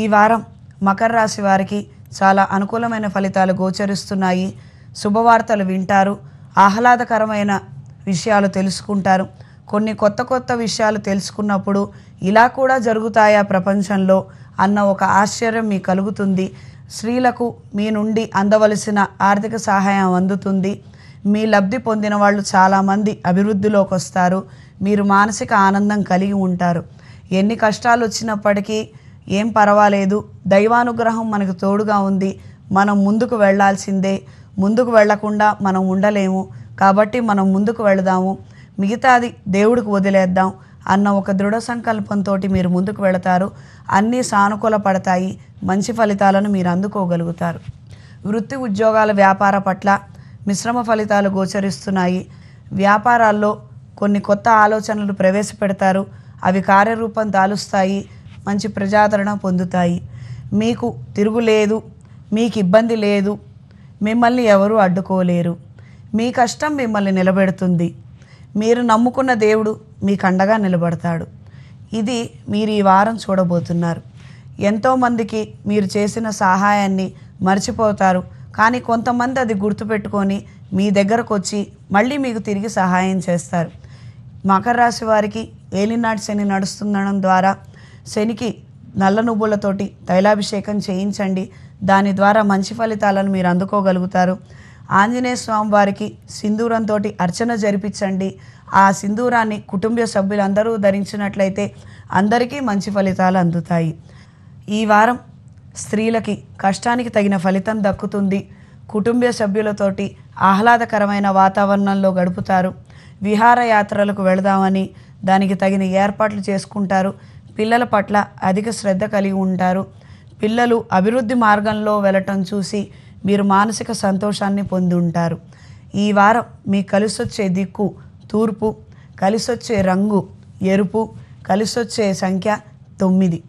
ఈ వారం మకర రాశి వారికి చాలా అనుకూలమైన ఫలితాలు గోచరిస్తున్నాయి శుభవార్తలు వింటారు ఆహ్లాదకరమైన విషయాలు తెలుసుకుంటారు కొన్ని కొత్త కొత్త విషయాలు తెలుసుకున్నప్పుడు ఇలా కూడా జరుగుతాయా ప్రపంచంలో అన్న ఒక ఆశ్చర్యం మీకు కలుగుతుంది స్త్రీలకు మీ నుండి అందవలసిన ఆర్థిక సహాయం అందుతుంది మీ లబ్ధి పొందిన వాళ్ళు చాలామంది అభివృద్ధిలోకి వస్తారు మీరు మానసిక ఆనందం కలిగి ఉంటారు ఎన్ని కష్టాలు వచ్చినప్పటికీ ఏం పర్వాలేదు దైవానుగ్రహం మనకు తోడుగా ఉంది మనం ముందుకు వెళ్లాల్సిందే ముందుకు వెళ్లకుండా మనం ఉండలేము కాబట్టి మనం ముందుకు వెళదాము మిగతాది దేవుడికి వదిలేద్దాం అన్న ఒక దృఢ సంకల్పంతో మీరు ముందుకు వెళతారు అన్నీ సానుకూల పడతాయి మంచి ఫలితాలను మీరు అందుకోగలుగుతారు వృత్తి ఉద్యోగాల వ్యాపార పట్ల మిశ్రమ ఫలితాలు గోచరిస్తున్నాయి వ్యాపారాల్లో కొన్ని కొత్త ఆలోచనలు ప్రవేశపెడతారు అవి కార్యరూపం దాలుస్తాయి మంచి ప్రజాదరణ పొందుతాయి మీకు తిరుగులేదు మీకు ఇబ్బంది లేదు మిమ్మల్ని ఎవరూ అడ్డుకోలేరు మీ కష్టం మిమ్మల్ని నిలబెడుతుంది మీరు నమ్ముకున్న దేవుడు మీకు అండగా నిలబడతాడు ఇది మీరు ఈ వారం చూడబోతున్నారు ఎంతోమందికి మీరు చేసిన సహాయాన్ని మర్చిపోతారు కానీ కొంతమంది అది గుర్తుపెట్టుకొని మీ దగ్గరకు వచ్చి మళ్ళీ మీకు తిరిగి సహాయం చేస్తారు మకర రాశి వారికి ఏలినాటి శని నడుస్తుండడం ద్వారా శనికి నల్ల నువ్వులతోటి తైలాభిషేకం చేయించండి దాని ద్వారా మంచి ఫలితాలను మీరు అందుకోగలుగుతారు ఆంజనేయ స్వామి వారికి సింధూరంతో అర్చన జరిపించండి ఆ సింధూరాన్ని కుటుంబ సభ్యులందరూ ధరించినట్లయితే అందరికీ మంచి ఫలితాలు అందుతాయి ఈ వారం స్త్రీలకి కష్టానికి తగిన ఫలితం దక్కుతుంది కుటుంబ సభ్యులతోటి ఆహ్లాదకరమైన వాతావరణంలో గడుపుతారు విహారయాత్రలకు వెళదామని దానికి తగిన ఏర్పాట్లు చేసుకుంటారు పిల్లల పట్ల అధిక శ్రద్ధ కలిగి ఉంటారు పిల్లలు అభివృద్ధి మార్గంలో వెళ్ళటం చూసి మీరు మానసిక సంతోషాన్ని పొంది ఉంటారు ఈ వారం మీ కలిసొచ్చే దిక్కు తూర్పు కలిసొచ్చే రంగు ఎరుపు కలిసొచ్చే సంఖ్య తొమ్మిది